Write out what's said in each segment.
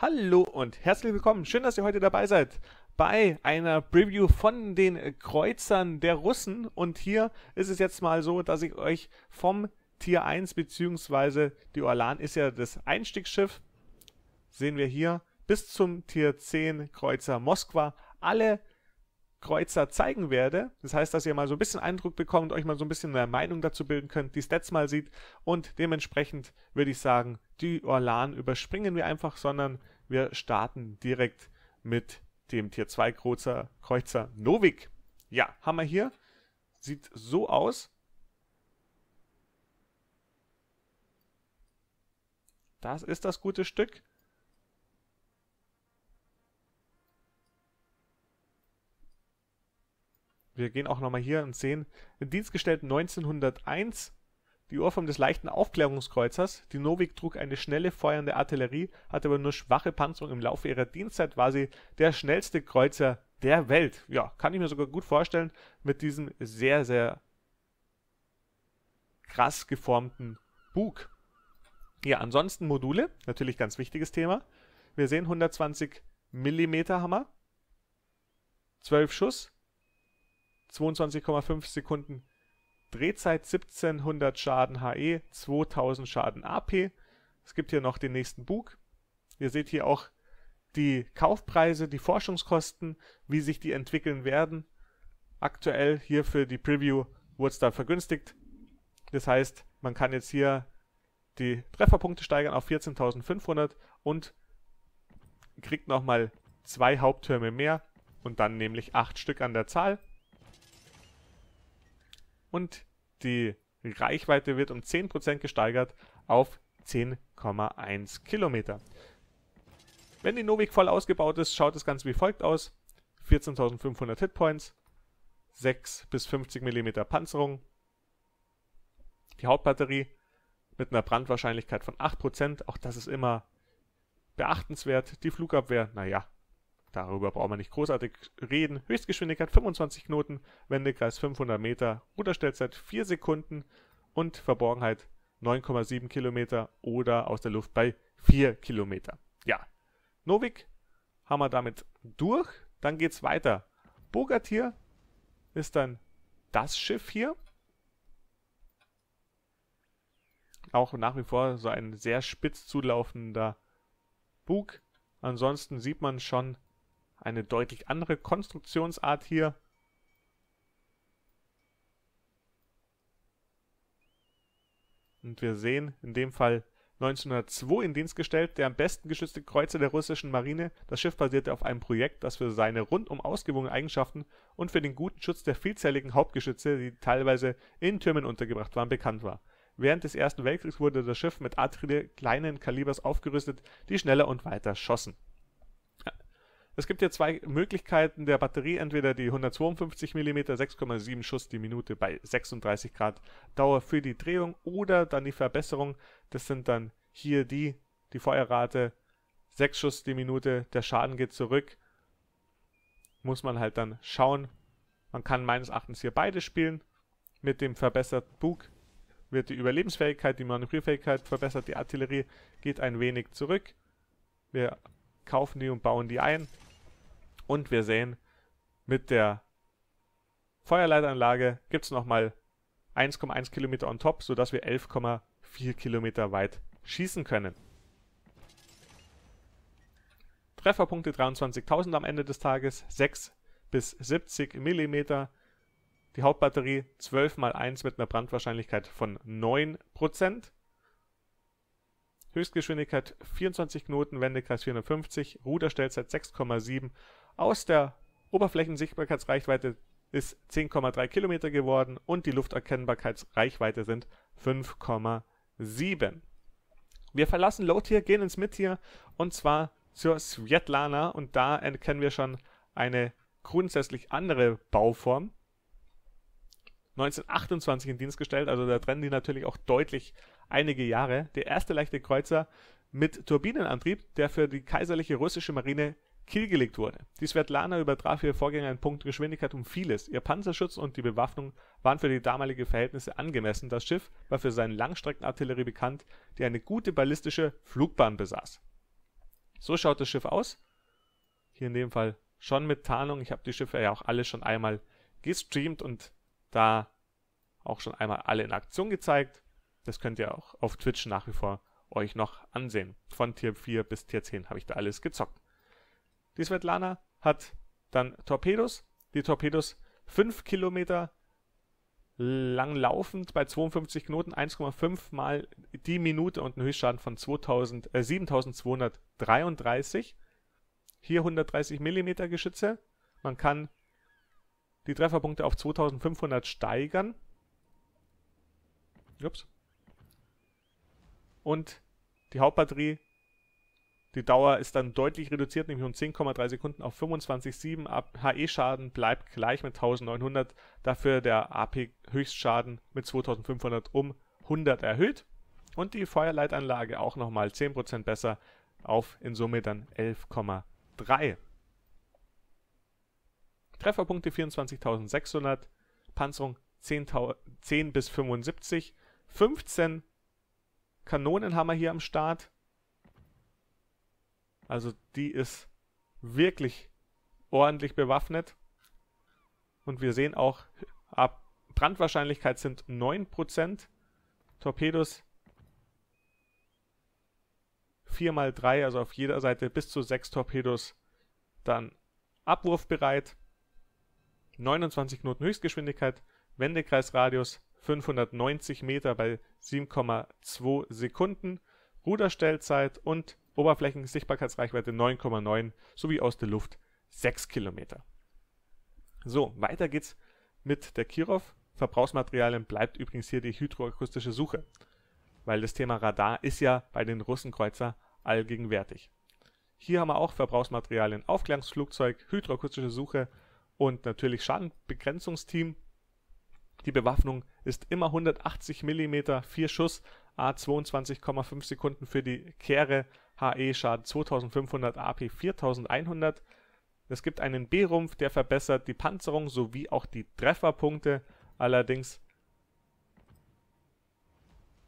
Hallo und herzlich willkommen. Schön, dass ihr heute dabei seid bei einer Preview von den Kreuzern der Russen. Und hier ist es jetzt mal so, dass ich euch vom Tier 1 bzw. die Orlan ist ja das Einstiegsschiff, sehen wir hier, bis zum Tier 10 Kreuzer Moskwa alle Kreuzer zeigen werde. Das heißt, dass ihr mal so ein bisschen Eindruck bekommt, euch mal so ein bisschen eine Meinung dazu bilden könnt, die Stats mal sieht und dementsprechend würde ich sagen, die Orlan überspringen wir einfach, sondern wir starten direkt mit dem Tier 2 Kreuzer, Kreuzer Novik. Ja, haben wir hier. Sieht so aus. Das ist das gute Stück. wir gehen auch nochmal hier und sehen, in Dienst gestellt 1901. Die Urform des leichten Aufklärungskreuzers, die Novik trug eine schnelle feuernde Artillerie, hatte aber nur schwache Panzerung im Laufe ihrer Dienstzeit, war sie der schnellste Kreuzer der Welt. Ja, kann ich mir sogar gut vorstellen, mit diesem sehr, sehr krass geformten Bug. Ja, ansonsten Module, natürlich ganz wichtiges Thema. Wir sehen 120 mm Hammer, 12 Schuss, 22,5 Sekunden Drehzeit 1700 Schaden HE, 2000 Schaden AP. Es gibt hier noch den nächsten Bug. Ihr seht hier auch die Kaufpreise, die Forschungskosten, wie sich die entwickeln werden. Aktuell hier für die Preview wurde es da vergünstigt. Das heißt, man kann jetzt hier die Trefferpunkte steigern auf 14.500 und kriegt nochmal zwei Haupttürme mehr und dann nämlich acht Stück an der Zahl und die Reichweite wird um 10% gesteigert auf 10,1 Kilometer. Wenn die Novik voll ausgebaut ist, schaut das Ganze wie folgt aus. 14.500 Hitpoints, 6 bis 50 mm Panzerung, die Hauptbatterie mit einer Brandwahrscheinlichkeit von 8%, auch das ist immer beachtenswert. Die Flugabwehr, naja, Darüber brauchen wir nicht großartig reden. Höchstgeschwindigkeit 25 Knoten, Wendekreis 500 Meter, Ruderstellzeit 4 Sekunden und Verborgenheit 9,7 Kilometer oder aus der Luft bei 4 Kilometer. Ja, Novik haben wir damit durch. Dann geht's weiter. Bogatir ist dann das Schiff hier. Auch nach wie vor so ein sehr spitz zulaufender Bug. Ansonsten sieht man schon, eine deutlich andere Konstruktionsart hier. Und wir sehen in dem Fall 1902 in Dienst gestellt, der am besten geschützte Kreuzer der russischen Marine. Das Schiff basierte auf einem Projekt, das für seine rundum ausgewogenen Eigenschaften und für den guten Schutz der vielzähligen Hauptgeschütze, die teilweise in Türmen untergebracht waren, bekannt war. Während des Ersten Weltkriegs wurde das Schiff mit Artillerie kleinen Kalibers aufgerüstet, die schneller und weiter schossen. Es gibt ja zwei Möglichkeiten der Batterie, entweder die 152 mm 6,7 Schuss die Minute bei 36 Grad Dauer für die Drehung oder dann die Verbesserung, das sind dann hier die, die Feuerrate 6 Schuss die Minute, der Schaden geht zurück. Muss man halt dann schauen. Man kann meines Erachtens hier beide spielen. Mit dem verbesserten Bug wird die Überlebensfähigkeit, die Manövrierfähigkeit verbessert, die Artillerie geht ein wenig zurück. Wir kaufen die und bauen die ein. Und wir sehen, mit der Feuerleitanlage gibt es nochmal 1,1 Kilometer on top, sodass wir 11,4 Kilometer weit schießen können. Trefferpunkte 23.000 am Ende des Tages, 6 bis 70 Millimeter. Die Hauptbatterie 12 mal 1 mit einer Brandwahrscheinlichkeit von 9%. Höchstgeschwindigkeit 24 Knoten, Wendekreis 450, Ruderstellzeit 6,7 aus der Oberflächensichtbarkeitsreichweite ist 10,3 Kilometer geworden und die Lufterkennbarkeitsreichweite sind 5,7. Wir verlassen Low Tier, gehen ins Mid Tier und zwar zur Svetlana und da erkennen wir schon eine grundsätzlich andere Bauform. 1928 in Dienst gestellt, also da trennen die natürlich auch deutlich einige Jahre. Der erste leichte Kreuzer mit Turbinenantrieb, der für die kaiserliche russische Marine Kiel gelegt wurde. Die Svetlana übertraf ihre Vorgänger in Punkt Geschwindigkeit um vieles. Ihr Panzerschutz und die Bewaffnung waren für die damaligen Verhältnisse angemessen. Das Schiff war für seine Langstreckenartillerie bekannt, die eine gute ballistische Flugbahn besaß. So schaut das Schiff aus. Hier in dem Fall schon mit Tarnung. Ich habe die Schiffe ja auch alle schon einmal gestreamt und da auch schon einmal alle in Aktion gezeigt. Das könnt ihr auch auf Twitch nach wie vor euch noch ansehen. Von Tier 4 bis Tier 10 habe ich da alles gezockt. Die Svetlana hat dann Torpedos. Die Torpedos 5 Kilometer lang laufend bei 52 Knoten, 1,5 mal die Minute und einen Höchstschaden von 2000, äh, 7233. Hier 130 mm Geschütze. Man kann die Trefferpunkte auf 2500 steigern. Ups. Und die Hauptbatterie die Dauer ist dann deutlich reduziert, nämlich um 10,3 Sekunden auf 25,7. HE-Schaden bleibt gleich mit 1900, dafür der AP-Höchstschaden mit 2500 um 100 erhöht. Und die Feuerleitanlage auch nochmal 10% besser auf in Summe dann 11,3. Trefferpunkte 24.600, Panzerung 10, 10 bis 75, 15 Kanonen haben wir hier am Start, also die ist wirklich ordentlich bewaffnet. Und wir sehen auch, Brandwahrscheinlichkeit sind 9%. Torpedos 4 x 3, also auf jeder Seite bis zu 6 Torpedos. Dann abwurfbereit. 29 Knoten Höchstgeschwindigkeit. Wendekreisradius 590 Meter bei 7,2 Sekunden. Ruderstellzeit und Oberflächen, Sichtbarkeitsreichweite 9,9 sowie aus der Luft 6 Kilometer. So, weiter geht's mit der Kirov. Verbrauchsmaterialien bleibt übrigens hier die hydroakustische Suche, weil das Thema Radar ist ja bei den Russenkreuzer allgegenwärtig. Hier haben wir auch Verbrauchsmaterialien Aufklärungsflugzeug, hydroakustische Suche und natürlich Schadenbegrenzungsteam. Die Bewaffnung ist immer 180 mm, 4 Schuss, A 22,5 Sekunden für die Kehre, HE Schaden 2500, AP 4100. Es gibt einen B-Rumpf, der verbessert die Panzerung sowie auch die Trefferpunkte. Allerdings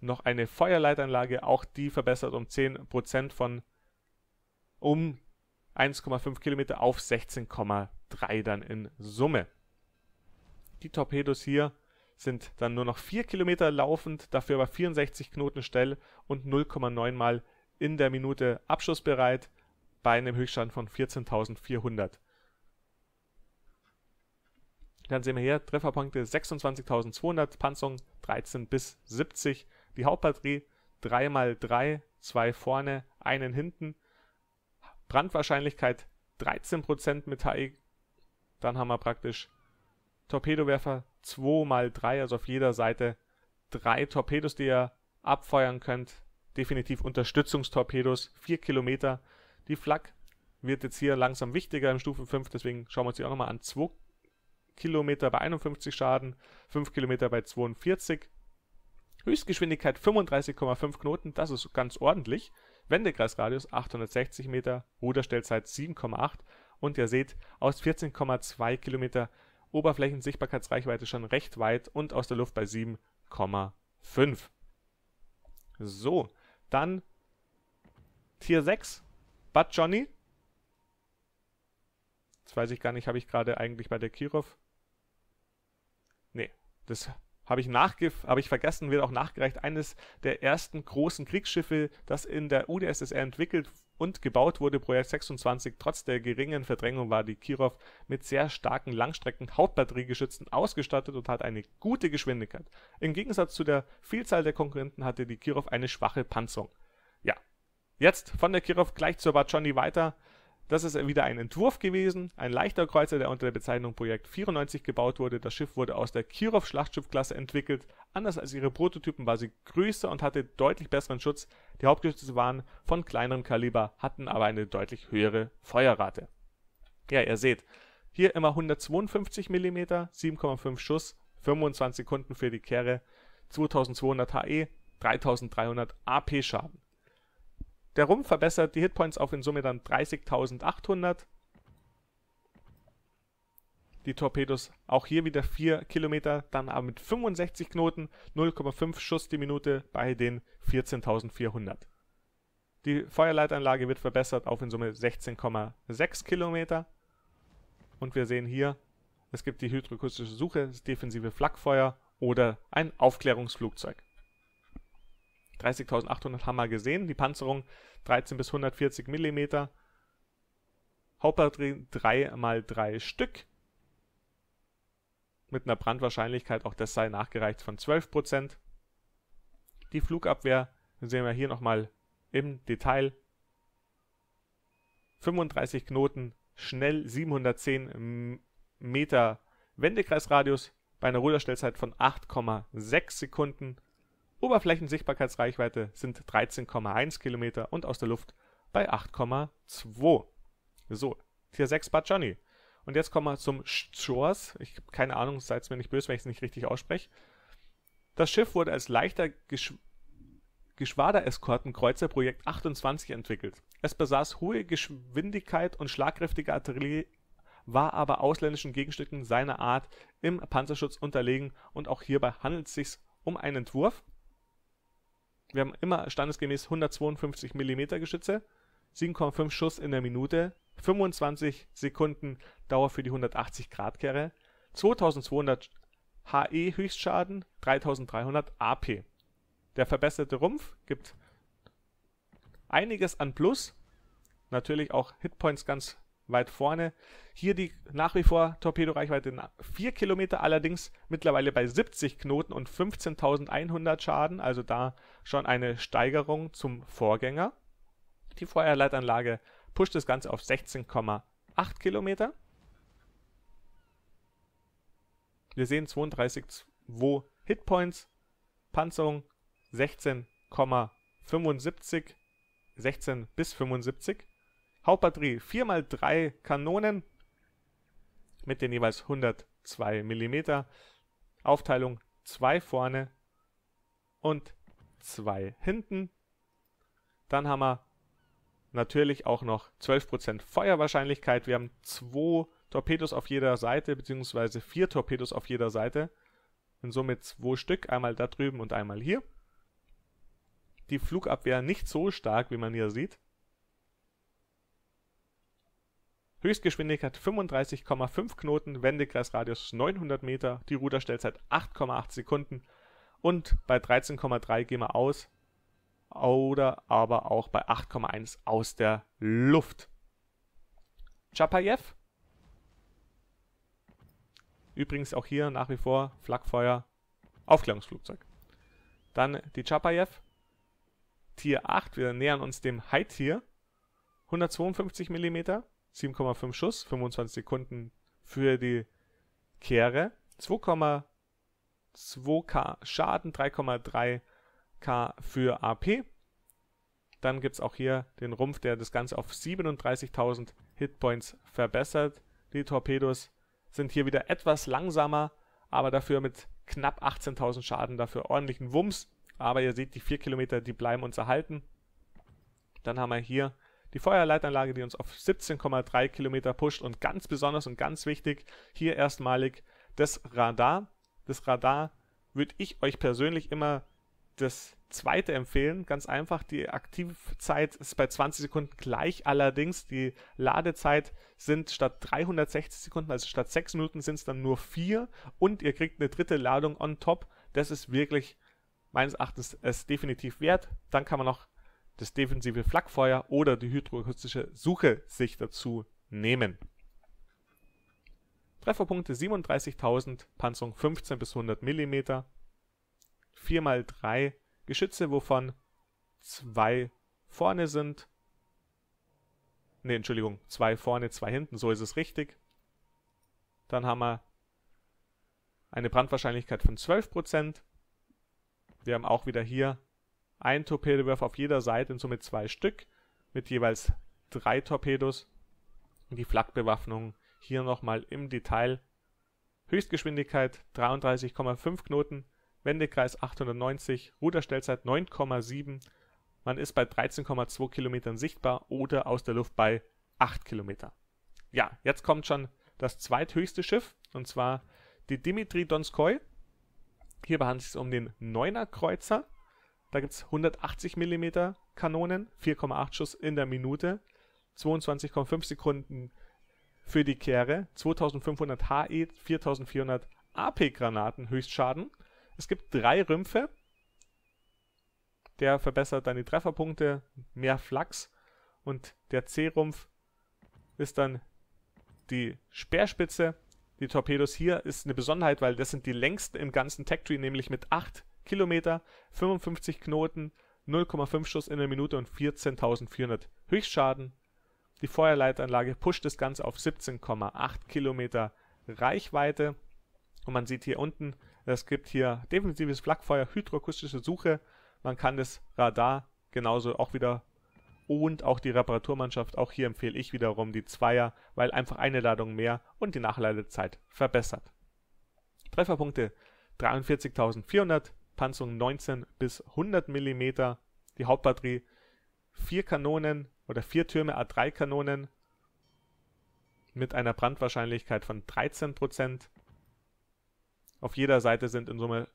noch eine Feuerleitanlage, auch die verbessert um 10% von um 1,5 Kilometer auf 16,3 dann in Summe. Die Torpedos hier sind dann nur noch 4 Kilometer laufend, dafür aber 64 Knoten schnell und 0,9 mal in der Minute abschussbereit bei einem Höchststand von 14.400. Dann sehen wir hier Trefferpunkte 26.200, Panzerung 13 bis 70. Die Hauptbatterie 3 mal 3, 2 vorne, einen hinten. Brandwahrscheinlichkeit 13% mit HE. Dann haben wir praktisch Torpedowerfer 2 mal 3, also auf jeder Seite drei Torpedos, die ihr abfeuern könnt definitiv Unterstützungstorpedos, 4 Kilometer. Die Flak wird jetzt hier langsam wichtiger im Stufe 5, deswegen schauen wir uns die auch nochmal an. 2 Kilometer bei 51 Schaden, 5 Kilometer bei 42. Höchstgeschwindigkeit 35,5 Knoten, das ist ganz ordentlich. Wendekreisradius 860 Meter, Ruderstellzeit 7,8 und ihr seht, aus 14,2 Kilometer Oberflächensichtbarkeitsreichweite schon recht weit und aus der Luft bei 7,5. So, dann Tier 6, Bud Johnny. Das weiß ich gar nicht, habe ich gerade eigentlich bei der Kirov. Nee, das habe ich, hab ich vergessen, wird auch nachgereicht, eines der ersten großen Kriegsschiffe, das in der UdSSR entwickelt und gebaut wurde. Projekt 26, trotz der geringen Verdrängung, war die Kirov mit sehr starken Langstrecken-Hauptbatteriegeschützen ausgestattet und hat eine gute Geschwindigkeit. Im Gegensatz zu der Vielzahl der Konkurrenten hatte die Kirov eine schwache Panzerung. Ja, jetzt von der Kirov gleich zur Batschoni weiter. Das ist wieder ein Entwurf gewesen, ein leichter Kreuzer, der unter der Bezeichnung Projekt 94 gebaut wurde. Das Schiff wurde aus der Kirov-Schlachtschiffklasse entwickelt. Anders als ihre Prototypen war sie größer und hatte deutlich besseren Schutz. Die Hauptgeschütze waren von kleinerem Kaliber, hatten aber eine deutlich höhere Feuerrate. Ja, ihr seht, hier immer 152 mm, 7,5 Schuss, 25 Sekunden für die Kehre, 2200 HE, 3300 AP Schaden. Der Rumpf verbessert die Hitpoints auf in Summe dann 30.800. Die Torpedos auch hier wieder 4 Kilometer, dann aber mit 65 Knoten, 0,5 Schuss die Minute bei den 14.400. Die Feuerleitanlage wird verbessert auf in Summe 16,6 Kilometer. Und wir sehen hier, es gibt die hydroakustische Suche, das defensive Flakfeuer oder ein Aufklärungsflugzeug. 30.800 haben wir gesehen. Die Panzerung 13 bis 140 mm. Hauptbatterie 3 mal 3 Stück. Mit einer Brandwahrscheinlichkeit, auch das sei nachgereicht, von 12%. Die Flugabwehr sehen wir hier nochmal im Detail. 35 Knoten, schnell 710 Meter Wendekreisradius bei einer Ruderstellzeit von 8,6 Sekunden Oberflächensichtbarkeitsreichweite sind 13,1 Kilometer und aus der Luft bei 8,2. So, Tier 6 Bad Johnny. Und jetzt kommen wir zum Schors. Ich habe keine Ahnung, seid mir nicht böse, wenn ich es nicht richtig ausspreche. Das Schiff wurde als leichter Gesch Geschwader-Eskortenkreuzer-Projekt 28 entwickelt. Es besaß hohe Geschwindigkeit und schlagkräftige Artillerie, war aber ausländischen Gegenstücken seiner Art im Panzerschutz unterlegen und auch hierbei handelt es sich um einen Entwurf, wir haben immer standesgemäß 152 mm Geschütze, 7,5 Schuss in der Minute, 25 Sekunden Dauer für die 180 Grad Kehre, 2200 HE Höchstschaden, 3300 AP. Der verbesserte Rumpf gibt einiges an Plus, natürlich auch Hitpoints ganz weit vorne. Hier die nach wie vor Torpedoreichweite 4 Kilometer, allerdings mittlerweile bei 70 Knoten und 15.100 Schaden, also da schon eine Steigerung zum Vorgänger. Die Feuerleitanlage pusht das Ganze auf 16,8 Kilometer. Wir sehen 32,2 Hitpoints, Panzerung 16,75, 16 bis 75. Hauptbatterie 4x3 Kanonen mit den jeweils 102 mm. Aufteilung 2 vorne und 2 hinten. Dann haben wir natürlich auch noch 12% Feuerwahrscheinlichkeit. Wir haben 2 Torpedos auf jeder Seite, bzw. 4 Torpedos auf jeder Seite. Und somit 2 Stück, einmal da drüben und einmal hier. Die Flugabwehr nicht so stark, wie man hier sieht. Höchstgeschwindigkeit 35,5 Knoten, Wendekreisradius 900 Meter, die Ruderstellzeit 8,8 Sekunden und bei 13,3 gehen wir aus oder aber auch bei 8,1 aus der Luft. Chapayev. Übrigens auch hier nach wie vor Flakfeuer Aufklärungsflugzeug. Dann die Chapayev. Tier 8, wir nähern uns dem High-Tier. 152 mm, 7,5 Schuss, 25 Sekunden für die Kehre, 2,2k Schaden, 3,3k für AP. Dann gibt es auch hier den Rumpf, der das Ganze auf 37.000 Hitpoints verbessert. Die Torpedos sind hier wieder etwas langsamer, aber dafür mit knapp 18.000 Schaden, dafür ordentlichen Wumms. Aber ihr seht, die 4 Kilometer, die bleiben uns erhalten. Dann haben wir hier die Feuerleitanlage, die uns auf 17,3 Kilometer pusht und ganz besonders und ganz wichtig, hier erstmalig das Radar. Das Radar würde ich euch persönlich immer das zweite empfehlen. Ganz einfach, die Aktivzeit ist bei 20 Sekunden gleich, allerdings die Ladezeit sind statt 360 Sekunden, also statt 6 Minuten sind es dann nur 4 und ihr kriegt eine dritte Ladung on top. Das ist wirklich meines Erachtens es definitiv wert. Dann kann man noch das defensive Flakfeuer oder die hydroakustische Suche sich dazu nehmen. Trefferpunkte 37.000, Panzerung 15 bis 100 mm, 4x3 Geschütze, wovon zwei vorne sind. Ne, Entschuldigung, zwei vorne, zwei hinten, so ist es richtig. Dann haben wir eine Brandwahrscheinlichkeit von 12%. Wir haben auch wieder hier ein Torpedowerfer auf jeder Seite und somit zwei Stück mit jeweils drei Torpedos. Die Flakbewaffnung hier nochmal im Detail. Höchstgeschwindigkeit 33,5 Knoten, Wendekreis 890, Ruderstellzeit 9,7. Man ist bei 13,2 Kilometern sichtbar oder aus der Luft bei 8 Kilometer. Ja, jetzt kommt schon das zweithöchste Schiff und zwar die Dimitri Donskoi. Hierbei handelt es sich um den Neuner Kreuzer da gibt es 180 mm Kanonen, 4,8 Schuss in der Minute, 22,5 Sekunden für die Kehre, 2500 HE, 4400 AP Granaten Höchstschaden. Es gibt drei Rümpfe. Der verbessert dann die Trefferpunkte, mehr Flachs und der C-Rumpf ist dann die Speerspitze. Die Torpedos hier ist eine Besonderheit, weil das sind die längsten im ganzen Tech Tree, nämlich mit 8 Kilometer, 55 Knoten, 0,5 Schuss in der Minute und 14.400 Höchstschaden. Die Feuerleitanlage pusht das Ganze auf 17,8 Kilometer Reichweite. Und man sieht hier unten, es gibt hier defensives Flakfeuer, hydroakustische Suche. Man kann das Radar genauso auch wieder und auch die Reparaturmannschaft. Auch hier empfehle ich wiederum die Zweier, weil einfach eine Ladung mehr und die Nachladezeit verbessert. Trefferpunkte 43.400, Panzerung 19 bis 100 mm, die Hauptbatterie, vier Kanonen oder vier Türme A3 Kanonen mit einer Brandwahrscheinlichkeit von 13%. Auf jeder Seite sind in Summe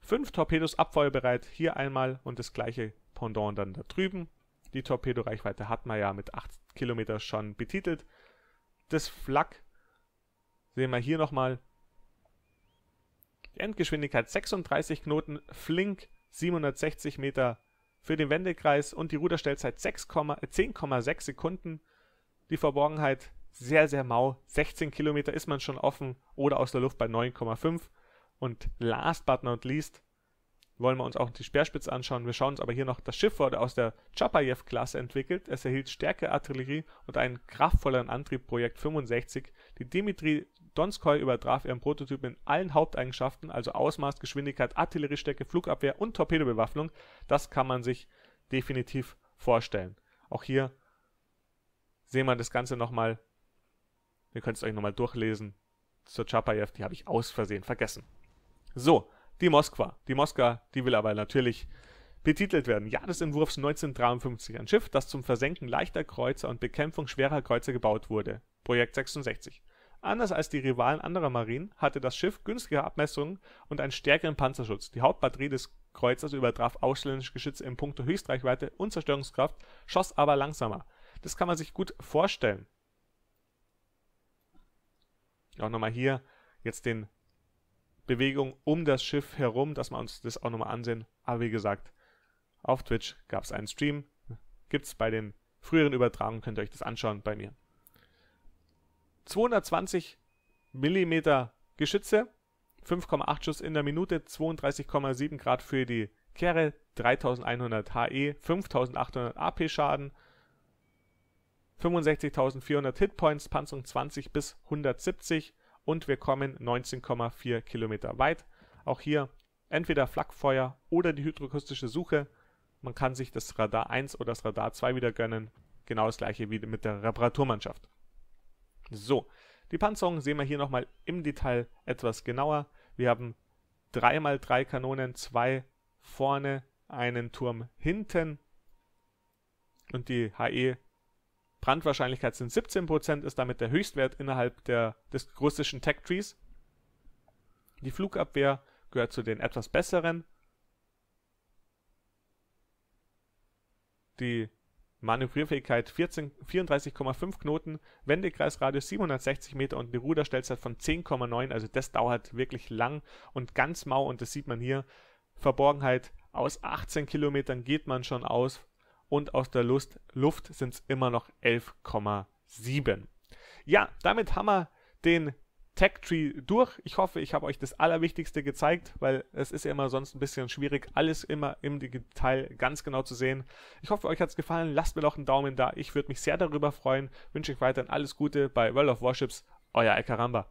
fünf Torpedos abfeuerbereit, hier einmal und das gleiche Pendant dann da drüben. Die Torpedoreichweite hat man ja mit 8 Kilometer schon betitelt. Das Flak sehen wir hier nochmal die Endgeschwindigkeit 36 Knoten, flink 760 Meter für den Wendekreis und die Ruderstellzeit 10,6 äh, Sekunden. Die Verborgenheit sehr, sehr mau. 16 Kilometer ist man schon offen oder aus der Luft bei 9,5. Und last but not least wollen wir uns auch die Speerspitze anschauen. Wir schauen uns aber hier noch, das Schiff wurde aus der Chapayev-Klasse entwickelt. Es erhielt stärkere Artillerie und einen kraftvolleren Antrieb Projekt 65 die Dimitri Donskoi übertraf ihren Prototypen in allen Haupteigenschaften, also Ausmaß, Geschwindigkeit, Artilleriestärke, Flugabwehr und Torpedobewaffnung. Das kann man sich definitiv vorstellen. Auch hier sehen wir das Ganze nochmal. Ihr könnt es euch nochmal durchlesen. Zur Chapayev, die habe ich aus Versehen vergessen. So, die Moskwa. Die Moskwa, die will aber natürlich betitelt werden. Jahresentwurfs 1953. Ein Schiff, das zum Versenken leichter Kreuzer und Bekämpfung schwerer Kreuzer gebaut wurde. Projekt 66. Anders als die Rivalen anderer Marinen hatte das Schiff günstige Abmessungen und einen stärkeren Panzerschutz, die Hauptbatterie des Kreuzers übertraf ausländische Geschütze in puncto Höchstreichweite und Zerstörungskraft, schoss aber langsamer. Das kann man sich gut vorstellen. Auch nochmal hier jetzt den Bewegung um das Schiff herum, dass wir uns das auch nochmal ansehen. Aber wie gesagt, auf Twitch gab es einen Stream, Gibt es bei den früheren Übertragungen, könnt ihr euch das anschauen bei mir. 220 mm Geschütze, 5,8 Schuss in der Minute, 32,7 Grad für die Kehre, 3100 HE, 5800 AP Schaden, 65.400 Hitpoints, Panzerung 20 bis 170 und wir kommen 19,4 Kilometer weit. Auch hier entweder Flakfeuer oder die hydroakustische Suche. Man kann sich das Radar 1 oder das Radar 2 wieder gönnen. Genau das gleiche wie mit der Reparaturmannschaft. So, die Panzerung sehen wir hier nochmal im Detail etwas genauer. Wir haben 3x3 Kanonen, zwei vorne, einen Turm hinten und die HE Brandwahrscheinlichkeit sind 17%, ist damit der Höchstwert innerhalb der, des russischen Tech Trees. Die Flugabwehr gehört zu den etwas besseren. Die Manövrierfähigkeit 34,5 Knoten, Wendekreisradius 760 Meter und eine Ruderstellzeit von 10,9. Also das dauert wirklich lang und ganz mau und das sieht man hier. Verborgenheit aus 18 Kilometern geht man schon aus und aus der Lust, Luft sind es immer noch 11,7. Ja, damit haben wir den Tech Tree durch. Ich hoffe, ich habe euch das Allerwichtigste gezeigt, weil es ist ja immer sonst ein bisschen schwierig, alles immer im Detail ganz genau zu sehen. Ich hoffe, euch hat es gefallen. Lasst mir doch einen Daumen da. Ich würde mich sehr darüber freuen. Wünsche euch weiterhin alles Gute bei World of Warships. Euer Alcaramba.